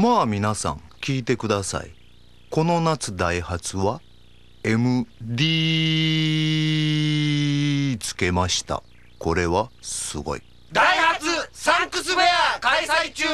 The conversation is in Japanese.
まあ皆さん聞いてくださいこの夏ダイハツは MD つけましたこれはすごいダイハツサンクスフェア開催中